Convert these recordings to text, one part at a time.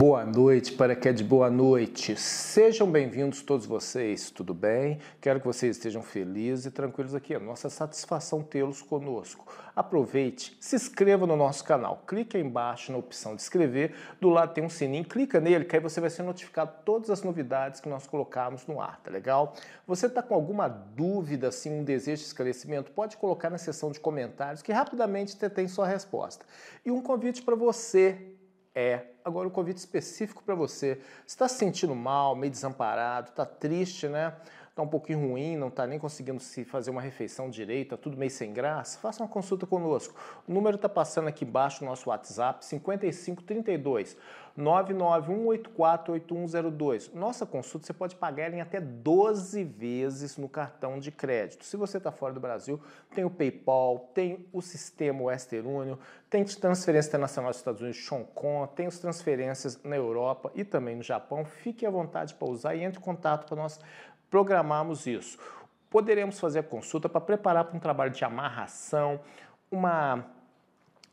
Boa noite, paraquedas, boa noite. Sejam bem-vindos todos vocês, tudo bem? Quero que vocês estejam felizes e tranquilos aqui. É nossa satisfação tê-los conosco. Aproveite, se inscreva no nosso canal. Clique aí embaixo na opção de inscrever. Do lado tem um sininho, clica nele que aí você vai ser notificado de todas as novidades que nós colocarmos no ar, tá legal? Você está com alguma dúvida, assim, um desejo de esclarecimento? Pode colocar na seção de comentários que rapidamente você tem sua resposta. E um convite para você é agora um convite específico para você. Está se sentindo mal, meio desamparado, está triste, né? está um pouquinho ruim, não está nem conseguindo se fazer uma refeição direita, tá tudo meio sem graça, faça uma consulta conosco. O número está passando aqui embaixo no nosso WhatsApp, 5532 991848102. Nossa consulta você pode pagar em até 12 vezes no cartão de crédito. Se você está fora do Brasil, tem o PayPal, tem o sistema Western Union, tem transferência internacional dos Estados Unidos, Choncon, tem as transferências na Europa e também no Japão. Fique à vontade para usar e entre em contato para nós programarmos isso. Poderemos fazer consulta para preparar para um trabalho de amarração, uma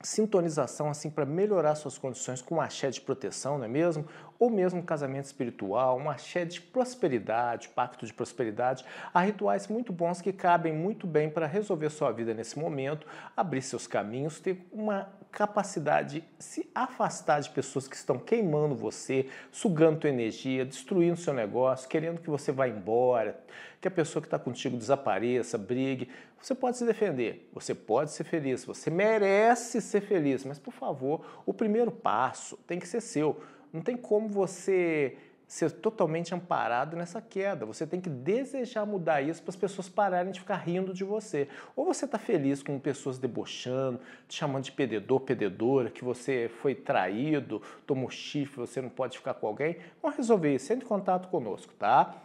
sintonização assim para melhorar suas condições com um axé de proteção, não é mesmo? ou mesmo casamento espiritual, uma axé de prosperidade, pacto de prosperidade. Há rituais muito bons que cabem muito bem para resolver sua vida nesse momento, abrir seus caminhos, ter uma capacidade de se afastar de pessoas que estão queimando você, sugando tua energia, destruindo seu negócio, querendo que você vá embora, que a pessoa que está contigo desapareça, brigue. Você pode se defender, você pode ser feliz, você merece ser feliz, mas por favor, o primeiro passo tem que ser seu. Não tem como você ser totalmente amparado nessa queda. Você tem que desejar mudar isso para as pessoas pararem de ficar rindo de você. Ou você está feliz com pessoas debochando, te chamando de perdedor, perdedora, que você foi traído, tomou chifre, você não pode ficar com alguém. Vamos resolver isso, entre em contato conosco, tá?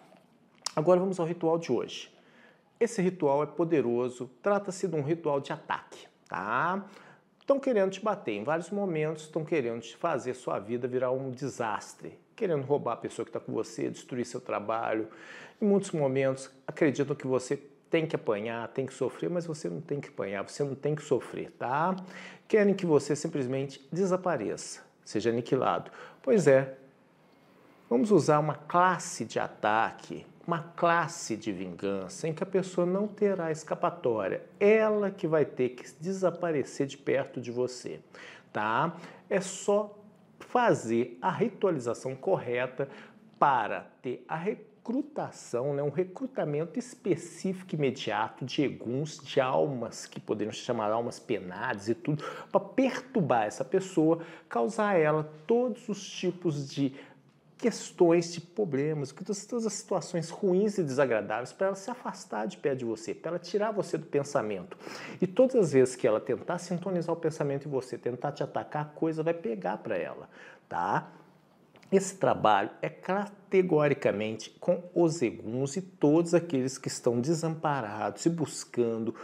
Agora vamos ao ritual de hoje. Esse ritual é poderoso, trata-se de um ritual de ataque, tá? Estão querendo te bater em vários momentos, estão querendo te fazer sua vida virar um desastre, querendo roubar a pessoa que está com você, destruir seu trabalho. Em muitos momentos acreditam que você tem que apanhar, tem que sofrer, mas você não tem que apanhar, você não tem que sofrer, tá? Querem que você simplesmente desapareça, seja aniquilado. Pois é, vamos usar uma classe de ataque uma classe de vingança em que a pessoa não terá escapatória, ela que vai ter que desaparecer de perto de você, tá? É só fazer a ritualização correta para ter a recrutação, né, um recrutamento específico imediato de eguns, de almas que podemos chamar almas penadas e tudo, para perturbar essa pessoa, causar a ela todos os tipos de questões de problemas, todas as situações ruins e desagradáveis, para ela se afastar de pé de você, para ela tirar você do pensamento. E todas as vezes que ela tentar sintonizar o pensamento em você, tentar te atacar, a coisa vai pegar para ela, tá? Esse trabalho é categoricamente com os eguns e todos aqueles que estão desamparados e buscando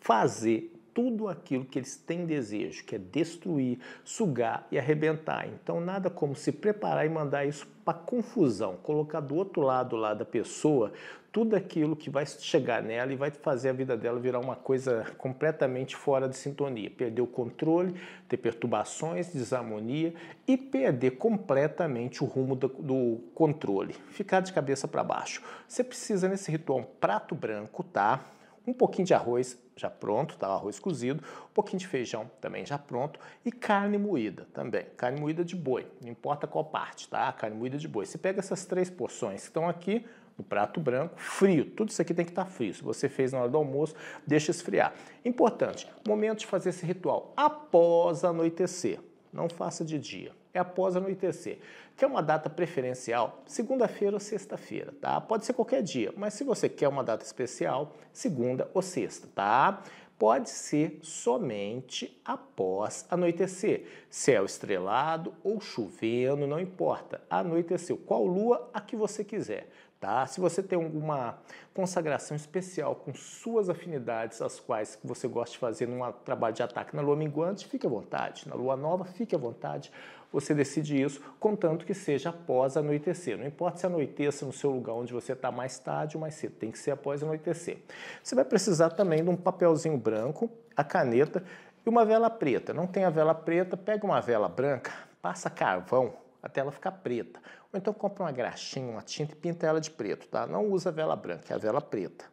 fazer tudo aquilo que eles têm desejo, que é destruir, sugar e arrebentar. Então, nada como se preparar e mandar isso para confusão, colocar do outro lado lá da pessoa tudo aquilo que vai chegar nela e vai fazer a vida dela virar uma coisa completamente fora de sintonia, perder o controle, ter perturbações, desarmonia e perder completamente o rumo do, do controle, ficar de cabeça para baixo. Você precisa nesse ritual um prato branco, tá? um pouquinho de arroz, já pronto, tá? arroz cozido, um pouquinho de feijão também já pronto e carne moída também. Carne moída de boi, não importa qual parte, tá? Carne moída de boi. Você pega essas três porções que estão aqui, no prato branco, frio. Tudo isso aqui tem que estar tá frio. Se você fez na hora do almoço, deixa esfriar. Importante, momento de fazer esse ritual após anoitecer. Não faça de dia é após anoitecer, que é uma data preferencial, segunda-feira ou sexta-feira, tá? Pode ser qualquer dia, mas se você quer uma data especial, segunda ou sexta, tá? Pode ser somente após anoitecer. Céu estrelado ou chovendo, não importa. Anoiteceu. Qual lua? A que você quiser. Tá? Se você tem alguma consagração especial com suas afinidades, as quais você gosta de fazer num trabalho de ataque na lua minguante, fique à vontade. Na lua nova, fique à vontade. Você decide isso, contanto que seja após anoitecer. Não importa se anoiteça no seu lugar onde você está mais tarde ou mais cedo, tem que ser após anoitecer. Você vai precisar também de um papelzinho branco, a caneta e uma vela preta. Não tem a vela preta, pega uma vela branca, passa carvão até ela ficar preta. Ou então compra uma graxinha, uma tinta e pinta ela de preto, tá? Não usa vela branca, é a vela preta.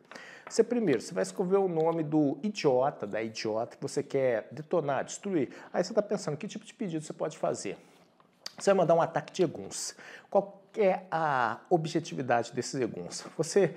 Você primeiro, você vai escrever o nome do idiota, da idiota que você quer detonar, destruir. Aí você está pensando que tipo de pedido você pode fazer. Você vai mandar um ataque de eguns. Qual é a objetividade desses eguns? Você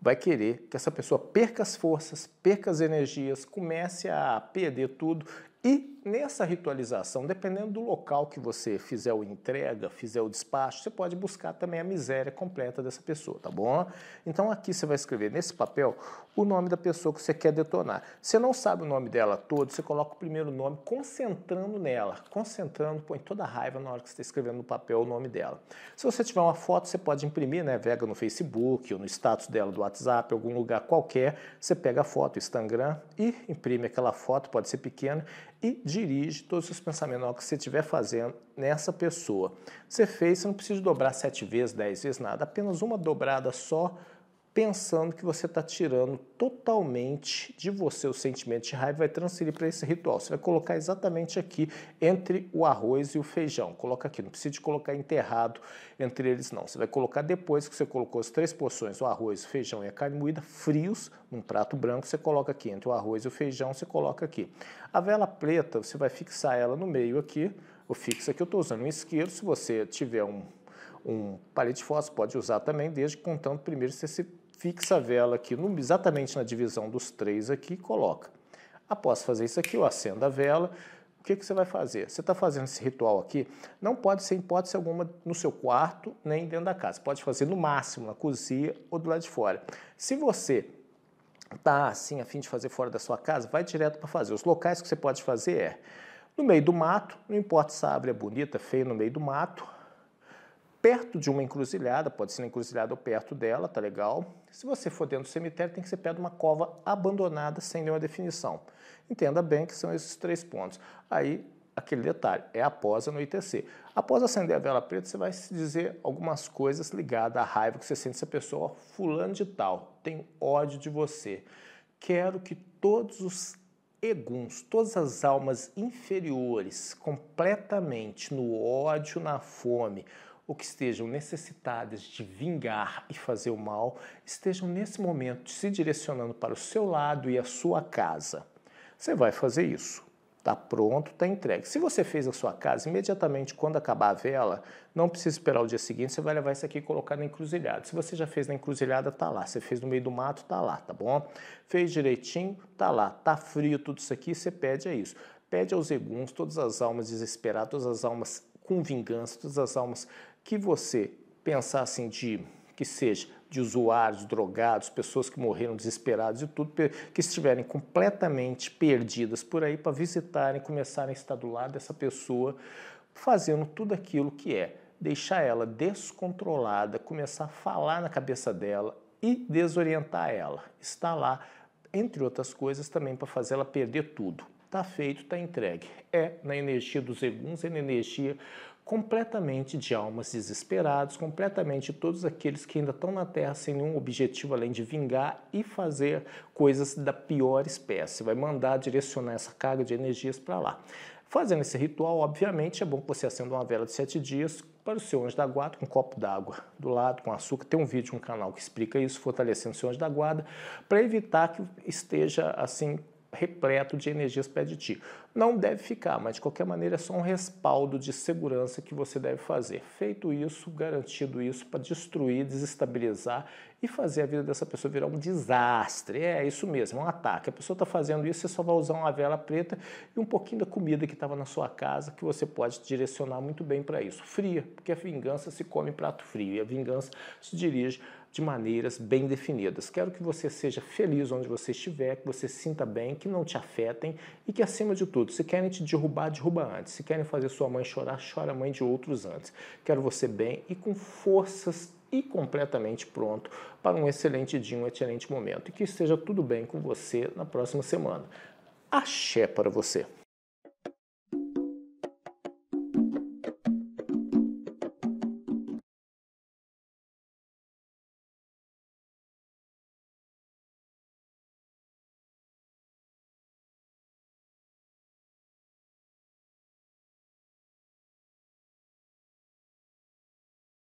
vai querer que essa pessoa perca as forças, perca as energias, comece a perder tudo e nessa ritualização, dependendo do local que você fizer o entrega, fizer o despacho, você pode buscar também a miséria completa dessa pessoa, tá bom? Então aqui você vai escrever nesse papel o nome da pessoa que você quer detonar. Você não sabe o nome dela todo, você coloca o primeiro nome concentrando nela, concentrando, põe toda a raiva na hora que você está escrevendo no papel o nome dela. Se você tiver uma foto, você pode imprimir, né, vega no Facebook ou no status dela do WhatsApp, algum lugar qualquer, você pega a foto, Instagram e imprime aquela foto, pode ser pequena e dirige todos os seus pensamentos. que você estiver fazendo nessa pessoa, você fez, você não precisa dobrar sete vezes, dez vezes, nada. Apenas uma dobrada só pensando que você está tirando totalmente de você o sentimento de raiva, vai transferir para esse ritual. Você vai colocar exatamente aqui entre o arroz e o feijão. Coloca aqui, não precisa de colocar enterrado entre eles não. Você vai colocar depois que você colocou as três porções, o arroz, o feijão e a carne moída, frios, num prato branco, você coloca aqui entre o arroz e o feijão, você coloca aqui. A vela preta, você vai fixar ela no meio aqui, eu fixo aqui, eu estou usando um isqueiro, se você tiver um um palito de fósforo pode usar também, desde que contanto primeiro você se fixa a vela aqui no, exatamente na divisão dos três aqui e coloca. Após fazer isso aqui, eu acendo a vela, o que, que você vai fazer? Você está fazendo esse ritual aqui, não pode ser hipótese alguma no seu quarto nem dentro da casa. Pode fazer no máximo na cozinha ou do lado de fora. Se você está assim a fim de fazer fora da sua casa, vai direto para fazer. Os locais que você pode fazer é no meio do mato, não importa se a árvore é bonita, feia no meio do mato, perto de uma encruzilhada, pode ser na encruzilhada ou perto dela, tá legal? Se você for dentro do cemitério, tem que ser perto de uma cova abandonada sem nenhuma definição. Entenda bem que são esses três pontos. Aí, aquele detalhe, é após no ITC. Após acender a vela preta, você vai dizer algumas coisas ligadas à raiva que você sente essa pessoa, fulano de tal, tem ódio de você. Quero que todos os eguns, todas as almas inferiores, completamente no ódio, na fome, ou que estejam necessitadas de vingar e fazer o mal, estejam nesse momento se direcionando para o seu lado e a sua casa. Você vai fazer isso. Está pronto, está entregue. Se você fez a sua casa, imediatamente quando acabar a vela, não precisa esperar o dia seguinte, você vai levar isso aqui e colocar na encruzilhada. Se você já fez na encruzilhada, tá lá. Você fez no meio do mato, tá lá, tá bom? Fez direitinho, tá lá. Tá frio tudo isso aqui, você pede a isso. Pede aos eguns, todas as almas desesperadas, todas as almas com vingança, todas as almas que você pensar assim de que seja de usuários, drogados, pessoas que morreram desesperadas e tudo, que estiverem completamente perdidas por aí para visitarem, começarem a estar do lado dessa pessoa, fazendo tudo aquilo que é deixar ela descontrolada, começar a falar na cabeça dela e desorientar ela. Está lá, entre outras coisas, também para fazer ela perder tudo. Está feito, está entregue. É na energia dos eguns, é na energia completamente de almas desesperadas, completamente todos aqueles que ainda estão na Terra sem nenhum objetivo além de vingar e fazer coisas da pior espécie. Vai mandar direcionar essa carga de energias para lá. Fazendo esse ritual, obviamente, é bom que você acenda uma vela de sete dias para o seu anjo da guarda com um copo d'água do lado, com açúcar. Tem um vídeo no canal que explica isso, fortalecendo o seu anjo da guarda, para evitar que esteja assim repleto de energias perto de ti. Não deve ficar, mas de qualquer maneira é só um respaldo de segurança que você deve fazer. Feito isso, garantido isso, para destruir, desestabilizar e fazer a vida dessa pessoa virar um desastre. É isso mesmo, é um ataque. A pessoa está fazendo isso, você só vai usar uma vela preta e um pouquinho da comida que estava na sua casa, que você pode direcionar muito bem para isso. Fria, porque a vingança se come prato frio e a vingança se dirige de maneiras bem definidas. Quero que você seja feliz onde você estiver, que você sinta bem, que não te afetem e que, acima de tudo, se querem te derrubar, derruba antes. Se querem fazer sua mãe chorar, chora a mãe de outros antes. Quero você bem e com forças e completamente pronto para um excelente dia, um excelente momento. E que esteja tudo bem com você na próxima semana. Axé para você!